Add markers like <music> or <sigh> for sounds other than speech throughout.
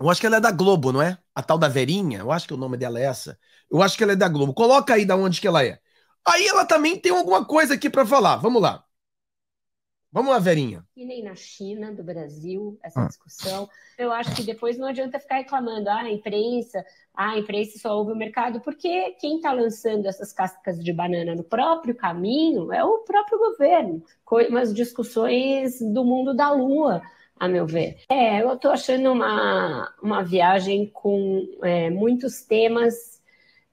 Eu acho que ela é da Globo, não é? A tal da Verinha, eu acho que o nome dela é essa. Eu acho que ela é da Globo. Coloca aí da onde que ela é. Aí ela também tem alguma coisa aqui para falar. Vamos lá. Vamos lá, Verinha. E nem na China, do Brasil, essa ah. discussão. Eu acho que depois não adianta ficar reclamando, ah, a imprensa, ah, a imprensa só ouve o mercado, porque quem está lançando essas cascas de banana no próprio caminho é o próprio governo. as discussões do mundo da lua, a meu ver. É, eu estou achando uma, uma viagem com é, muitos temas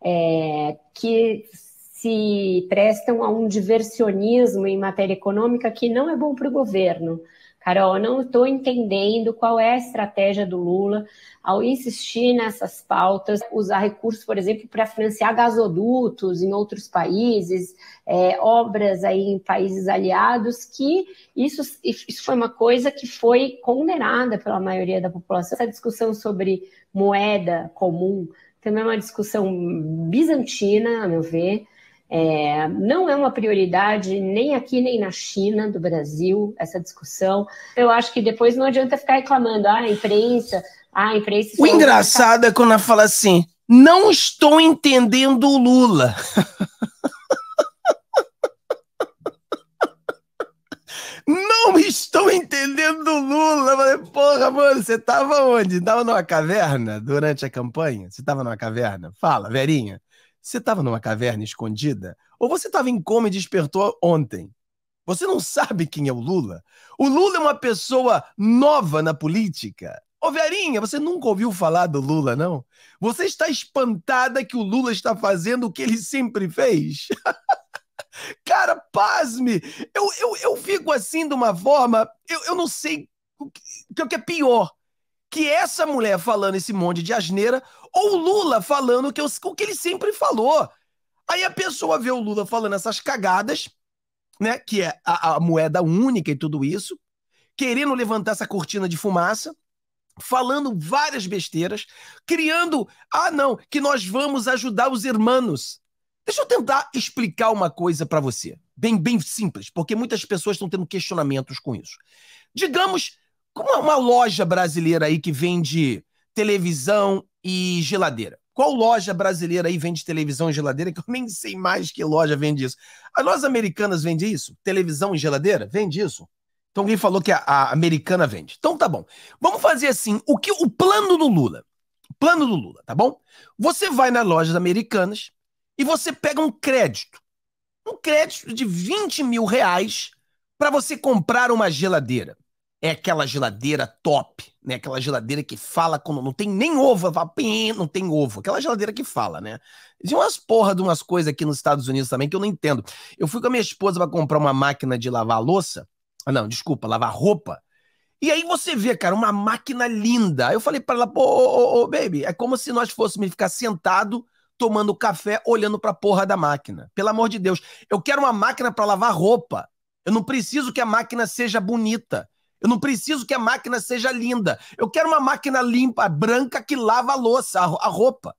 é, que se prestam a um diversionismo em matéria econômica que não é bom para o governo. Carol, não estou entendendo qual é a estratégia do Lula ao insistir nessas pautas, usar recursos, por exemplo, para financiar gasodutos em outros países, é, obras aí em países aliados, que isso, isso foi uma coisa que foi condenada pela maioria da população. Essa discussão sobre moeda comum também é uma discussão bizantina, a meu ver é, não é uma prioridade nem aqui nem na China, do Brasil, essa discussão. Eu acho que depois não adianta ficar reclamando, ah, a imprensa, ah, a imprensa. O engraçado é quando ela fala assim: não estou entendendo o Lula. <laughs> não estou entendendo o Lula. falei, porra, mano, você tava onde? Tava numa caverna durante a campanha? Você tava numa caverna? Fala, Verinha. Você estava numa caverna escondida? Ou você estava em coma e despertou ontem? Você não sabe quem é o Lula? O Lula é uma pessoa nova na política. Ô Verinha, você nunca ouviu falar do Lula, não? Você está espantada que o Lula está fazendo o que ele sempre fez? <laughs> Cara, pasme! Eu, eu, eu fico assim de uma forma. Eu, eu não sei o que, o que é pior que essa mulher falando esse monte de asneira ou o Lula falando que eu, o que ele sempre falou. Aí a pessoa vê o Lula falando essas cagadas, né, que é a, a moeda única e tudo isso, querendo levantar essa cortina de fumaça, falando várias besteiras, criando, ah não, que nós vamos ajudar os irmãos. Deixa eu tentar explicar uma coisa para você, bem bem simples, porque muitas pessoas estão tendo questionamentos com isso. Digamos como é uma loja brasileira aí que vende televisão e geladeira? Qual loja brasileira aí vende televisão e geladeira? Que eu nem sei mais que loja vende isso. As lojas americanas vendem isso? Televisão e geladeira? Vende isso? Então alguém falou que a, a, americana vende. Então tá bom. Vamos fazer assim, o que o plano do Lula. Plano do Lula, tá bom? Você vai nas lojas americanas e você pega um crédito. Um crédito de 20 mil reais para você comprar uma geladeira é aquela geladeira top, né? Aquela geladeira que fala quando não tem nem ovo, não tem ovo. Aquela geladeira que fala, né? E umas porra de umas coisas aqui nos Estados Unidos também que eu não entendo. Eu fui com a minha esposa para comprar uma máquina de lavar louça. Ah, não, desculpa, lavar roupa. E aí você vê, cara, uma máquina linda. Eu falei para ela, pô, ô, ô, ô, baby, é como se nós fôssemos ficar sentado tomando café, olhando pra porra da máquina. Pelo amor de Deus, eu quero uma máquina para lavar roupa. Eu não preciso que a máquina seja bonita. Eu não preciso que a máquina seja linda. Eu quero uma máquina limpa, branca, que lava a louça, a roupa.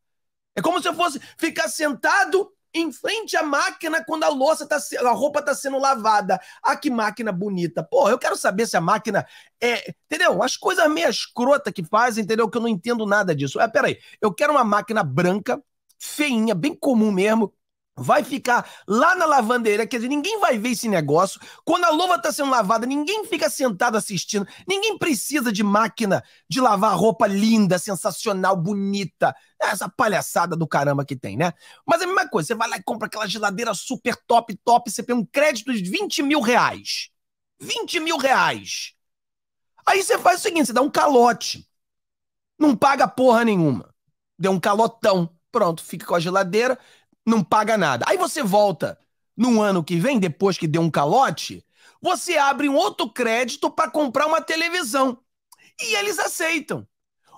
É como se eu fosse ficar sentado em frente à máquina quando a louça tá a roupa está sendo lavada. Ah, que máquina bonita. Pô, eu quero saber se a máquina é, entendeu? As coisas meio escrotas que fazem, entendeu? Que eu não entendo nada disso. É, peraí. Eu quero uma máquina branca, feinha, bem comum mesmo, vai ficar lá na lavanderia, quer dizer, ninguém vai ver esse negócio. Quando a luva está sendo lavada, ninguém fica sentado assistindo, ninguém precisa de máquina de lavar roupa linda, sensacional, bonita. É essa palhaçada do caramba que tem, né? Mas é a mesma coisa, você vai lá e compra aquela geladeira super top, top, você tem um crédito de 20 mil reais. 20 mil reais. Aí você faz o seguinte, você dá um calote. Não paga porra nenhuma. Deu um calotão. Pronto, fica com a geladeira, não paga nada. Aí você volta no ano que vem, depois que deu um calote, você abre um outro crédito para comprar uma televisão. E eles aceitam.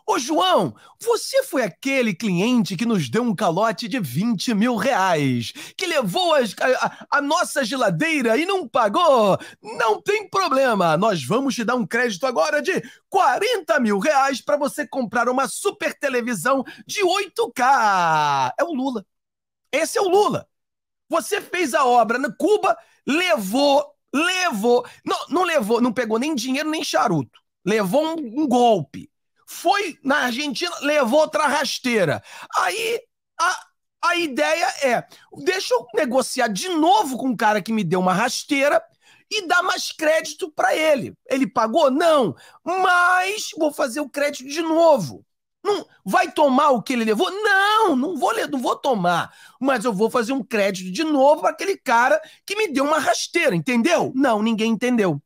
Ô João, você foi aquele cliente que nos deu um calote de 20 mil reais, que levou as, a, a, nossa geladeira e não pagou? Não tem problema, nós vamos te dar um crédito agora de 40 mil reais para você comprar uma super televisão de 8K. É o Lula. Esse é o Lula. Você fez a obra na Cuba, levou, levou, não, não levou, não pegou nem dinheiro nem charuto. Levou um, um golpe. Foi na Argentina, levou outra rasteira. Aí a, a ideia é: deixa eu negociar de novo com o cara que me deu uma rasteira e dar mais crédito para ele. Ele pagou? Não, mas vou fazer o crédito de novo. Não vai tomar o que ele levou? Não, não vou, não vou tomar. Mas eu vou fazer um crédito de novo para aquele cara que me deu uma rasteira, entendeu? Não, ninguém entendeu.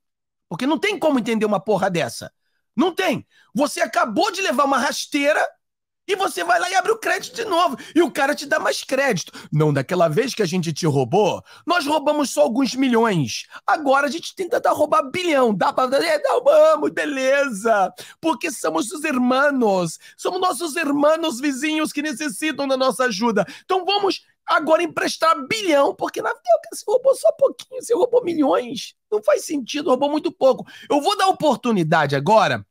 Porque não tem como entender uma porra dessa. Não tem. Você acabou de levar uma rasteira e você vai lá e abre o crédito de novo. E o cara te dá mais crédito. Não, daquela vez que a gente te roubou, nós roubamos só alguns milhões. Agora a gente tenta dar, roubar bilhão. Dá pra. É, vamos, beleza. Porque somos os irmãos. Somos nossos irmãos vizinhos que necessitam da nossa ajuda. Então vamos agora emprestar bilhão, porque na verdade você roubou só pouquinho, você roubou milhões. Não faz sentido, roubou muito pouco. Eu vou dar oportunidade agora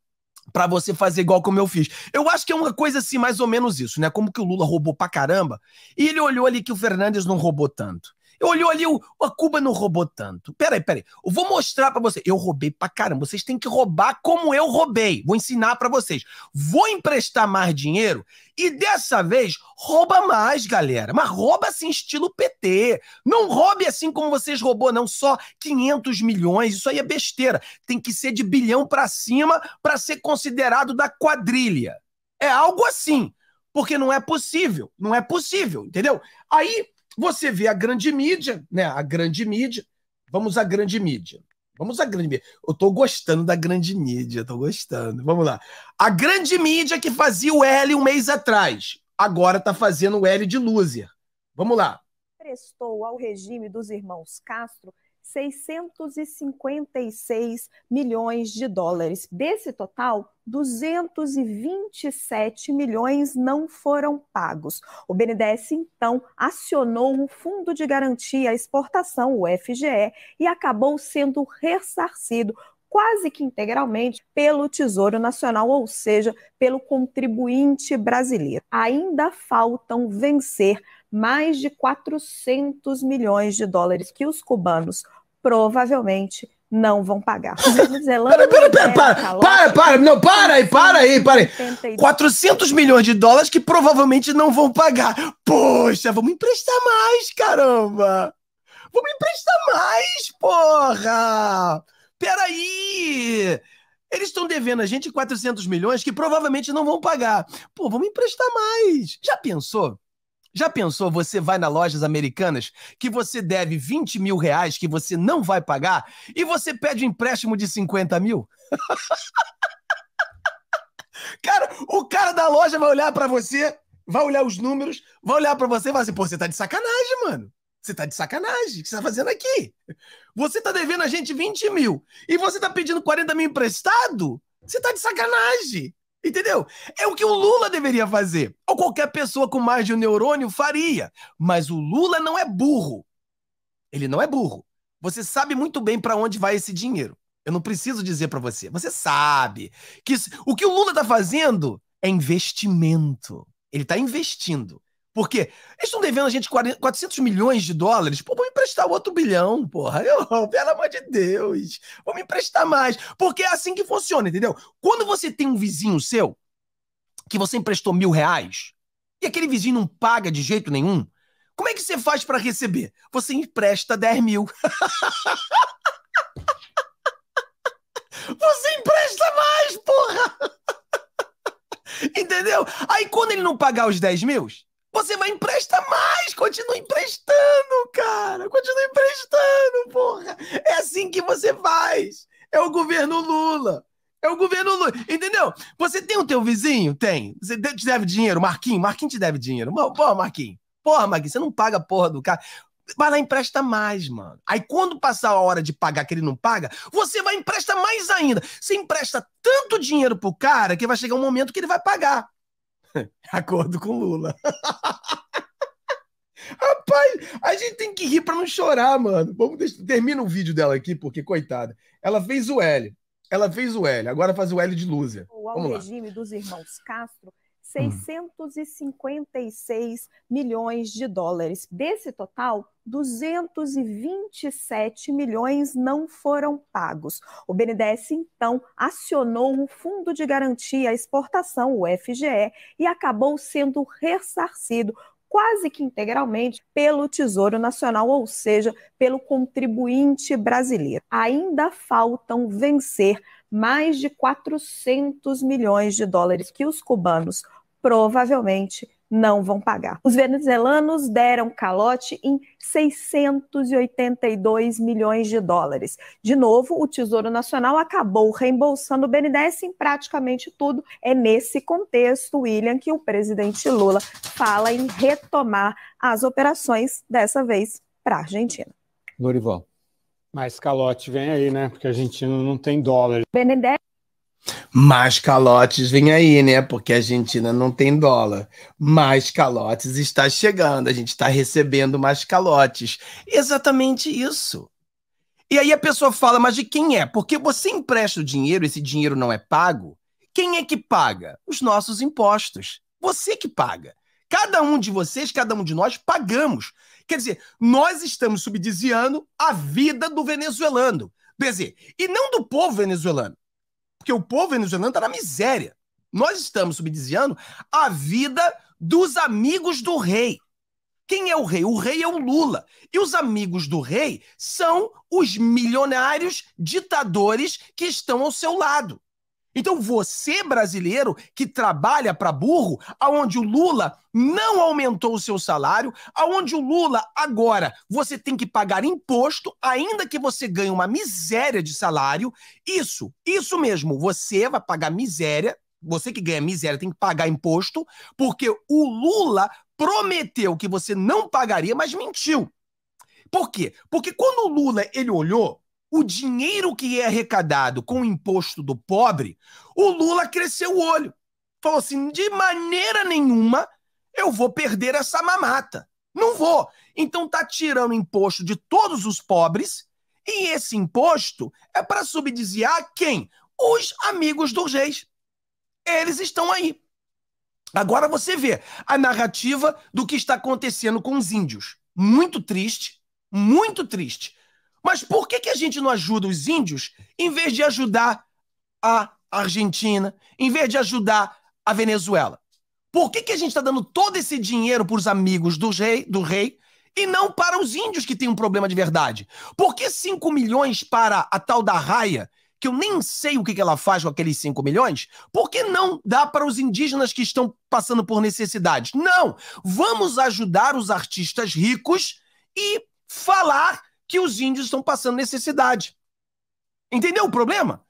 para você fazer igual como eu fiz. Eu acho que é uma coisa assim, mais ou menos isso, né? Como que o Lula roubou pra caramba, e ele olhou ali que o Fernandes não roubou tanto. Eu olhou ali o, a Cuba não roubou tanto. Peraí, peraí. Eu vou mostrar para vocês. Eu roubei pra caramba. Vocês têm que roubar como eu roubei. Vou ensinar para vocês. Vou emprestar mais dinheiro e dessa vez rouba mais, galera. Mas rouba assim estilo PT. Não roube assim como vocês roubou não só 500 milhões. Isso aí é besteira. Tem que ser de bilhão para cima para ser considerado da quadrilha. É algo assim. Porque não é possível, não é possível, entendeu? Aí você vê a grande mídia, né? A grande mídia. Vamos à grande mídia. Vamos à grande mídia. Eu tô gostando da grande mídia, tô gostando. Vamos lá. A grande mídia que fazia o L um mês atrás, agora tá fazendo o L de loser. Vamos lá. Prestou ao regime dos irmãos Castro 656 milhões de dólares. Desse total, 227 milhões não foram pagos. O BNDES então acionou um fundo de garantia à exportação, o FGE, e acabou sendo ressarcido quase que integralmente pelo Tesouro Nacional, ou seja, pelo contribuinte brasileiro. Ainda faltam vencer mais de 400 milhões de dólares que os cubanos provavelmente não vão pagar. Zelândia, para, para, para, para, para, não, para aí, para aí, para aí. 400 milhões de dólares que provavelmente não vão pagar. Poxa, vamos emprestar mais, caramba. Vamos emprestar mais, porra. Peraí. Eles estão devendo a gente 400 milhões que provavelmente não vão pagar. Pô, vamos emprestar mais. Já pensou? Já pensou, você vai nas lojas americanas que você deve 20 mil reais que você não vai pagar e você pede um empréstimo de 50 mil? <laughs> cara, o cara da loja vai olhar para você, vai olhar os números, vai olhar para você e vai assim, pô, você tá de sacanagem, mano. Você tá de sacanagem. O que você tá fazendo aqui? Você tá devendo a gente 20 mil e você tá pedindo 40 mil emprestado? Você tá de sacanagem. Entendeu? É o que o Lula deveria fazer. Ou qualquer pessoa com mais de um neurônio faria. Mas o Lula não é burro. Ele não é burro. Você sabe muito bem para onde vai esse dinheiro. Eu não preciso dizer para você. Você sabe que isso, o que o Lula está fazendo é investimento. Ele está investindo. Por quê? Eles estão devendo a gente 400 milhões de dólares. Pô, vou emprestar outro bilhão, porra. Eu, <laughs> pelo amor de Deus. Vamos emprestar mais. Porque é assim que funciona, entendeu? Quando você tem um vizinho seu que você emprestou mil reais e aquele vizinho não paga de jeito nenhum, como é que você faz para receber? Você empresta 10 mil. <laughs> Você empresta mais, porra! <laughs> Entendeu? Aí quando ele não pagar os 10 mil, você vai emprestar mais! Continua emprestando, cara! Continua emprestando, porra! É assim que você faz! É o governo Lula! É o governo Lula, entendeu? Você tem o teu vizinho? Tem. Você te deve dinheiro, Marquinhos, Marquinhos te deve dinheiro. Porra, Marquinhos, Porra, Marquinhos, você não paga a porra do cara. Vai lá, empresta mais, mano. Aí quando passar a hora de pagar que ele não paga, você vai empresta mais ainda. Você empresta tanto dinheiro pro cara que vai chegar um momento que ele vai pagar. <laughs> Acordo com Lula. <laughs> Rapaz, a gente tem que rir para não chorar, mano. Vamos deixar... Termina o vídeo dela aqui, porque, coitada, ela fez o L. Ela fez o L, agora faz o L de Lúzia. O regime dos irmãos Castro, 656 hum. milhões de dólares. Desse total, 227 milhões não foram pagos. O BNDES, então, acionou um fundo de garantia à exportação, o FGE, e acabou sendo ressarcido quase que integralmente pelo Tesouro Nacional, ou seja, pelo contribuinte brasileiro. Ainda faltam vencer mais de 400 milhões de dólares que os cubanos provavelmente não vão pagar. Os venezuelanos deram calote em 682 milhões de dólares. De novo, o Tesouro Nacional acabou reembolsando o BNDES em praticamente tudo. É nesse contexto, William, que o presidente Lula fala em retomar as operações, dessa vez para a Argentina. norival Mas calote vem aí, né? Porque a Argentina não tem dólar. BNDES mais calotes vem aí, né? Porque a Argentina não tem dólar. Mais calotes está chegando, a gente está recebendo mais calotes. Exatamente isso. E aí a pessoa fala, mas de quem é? Porque você empresta o dinheiro, esse dinheiro não é pago. Quem é que paga? Os nossos impostos. Você que paga. Cada um de vocês, cada um de nós pagamos. Quer dizer, nós estamos subsidiando a vida do venezuelano. Quer dizer, e não do povo venezuelano. Porque o povo venezuelano está na miséria. Nós estamos subsidiando a vida dos amigos do rei. Quem é o rei? O rei é o Lula. E os amigos do rei são os milionários ditadores que estão ao seu lado. Então você, brasileiro, que trabalha para burro, aonde o Lula não aumentou o seu salário, aonde o Lula agora você tem que pagar imposto, ainda que você ganhe uma miséria de salário, isso, isso mesmo, você vai pagar miséria, você que ganha miséria tem que pagar imposto, porque o Lula prometeu que você não pagaria, mas mentiu. Por quê? Porque quando o Lula ele olhou o dinheiro que é arrecadado com o imposto do pobre, o Lula cresceu o olho. Falou assim: de maneira nenhuma eu vou perder essa mamata. Não vou. Então tá tirando imposto de todos os pobres e esse imposto é para subsidiar quem? Os amigos dos reis. Eles estão aí. Agora você vê a narrativa do que está acontecendo com os índios. Muito triste, muito triste. Mas por que, que a gente não ajuda os índios em vez de ajudar a Argentina, em vez de ajudar a Venezuela? Por que, que a gente está dando todo esse dinheiro para os amigos do rei, do rei e não para os índios que têm um problema de verdade? Por que 5 milhões para a tal da raia, que eu nem sei o que, que ela faz com aqueles 5 milhões? Por que não dá para os indígenas que estão passando por necessidades? Não! Vamos ajudar os artistas ricos e falar que os índios estão passando necessidade. Entendeu o problema?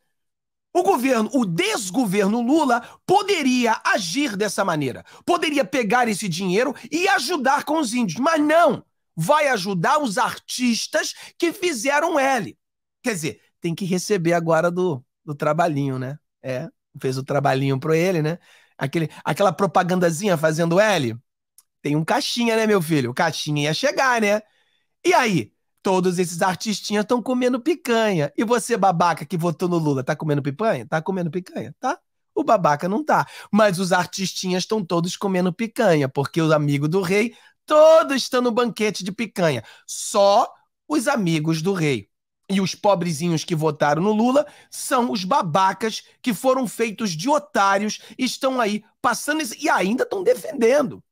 O governo, o desgoverno Lula poderia agir dessa maneira, poderia pegar esse dinheiro e ajudar com os índios, mas não. Vai ajudar os artistas que fizeram L. Quer dizer, tem que receber agora do, do trabalhinho, né? É, fez o trabalhinho para ele, né? Aquele, aquela propagandazinha fazendo L. Tem um caixinha, né, meu filho? O caixinha ia chegar, né? E aí, todos esses artistinhas estão comendo picanha. E você, babaca, que votou no Lula, tá comendo picanha? Tá comendo picanha, tá? O babaca não tá. Mas os artistinhas estão todos comendo picanha, porque os amigos do rei todos estão no banquete de picanha. Só os amigos do rei. E os pobrezinhos que votaram no Lula são os babacas que foram feitos de otários e estão aí passando isso, e ainda estão defendendo.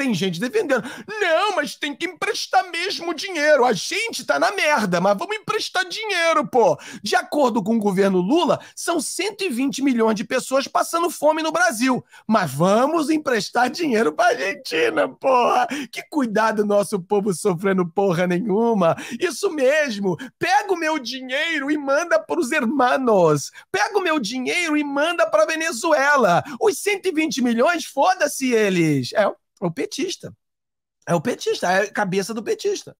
Tem gente defendendo. Não, mas tem que emprestar mesmo dinheiro. A gente tá na merda, mas vamos emprestar dinheiro, pô. De acordo com o governo Lula, são 120 milhões de pessoas passando fome no Brasil. Mas vamos emprestar dinheiro pra Argentina, porra. Que cuidado nosso povo sofrendo porra nenhuma. Isso mesmo. Pega o meu dinheiro e manda pros hermanos. Pega o meu dinheiro e manda pra Venezuela. Os 120 milhões, foda-se eles. É, é o petista. É o petista, é a cabeça do petista.